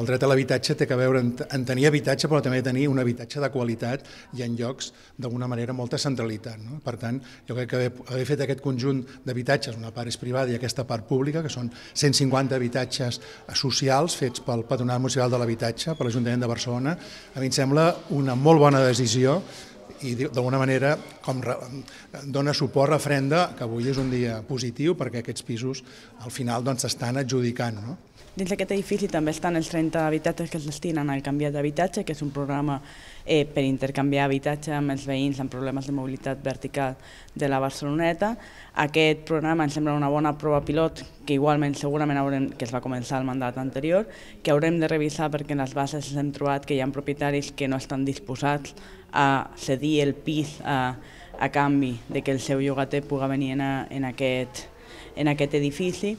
el dret a l'habitatge té que veure en tenir habitatge, però també tenir un habitatge de qualitat i en llocs d'alguna manera molta centralitat. No? Per tant, jo crec que haver, haver fet aquest conjunt d'habitatges, una part és privada i aquesta part pública, que són 150 habitatges socials fets pel Patronat Municipal de l'Habitatge, per l'Ajuntament de Barcelona, a mi em sembla una molt bona decisió i d'alguna manera com re, dona suport a Frenda, que avui és un dia positiu perquè aquests pisos al final doncs s'estan adjudicant. No? Dins d'aquest edifici també estan els 30 habitatges que es destinen al Canviat d'Habitatge, que és un programa eh, per intercanviar habitatge amb els veïns amb problemes de mobilitat vertical de la Barceloneta. Aquest programa ens sembla una bona prova pilot que igualment segurament haurem, que es va començar el mandat anterior, que haurem de revisar perquè en les bases hem trobat que hi ha propietaris que no estan disposats a cedir el pis a, a canvi de que el seu llogater pugui venir en, a, en, aquest, en aquest edifici.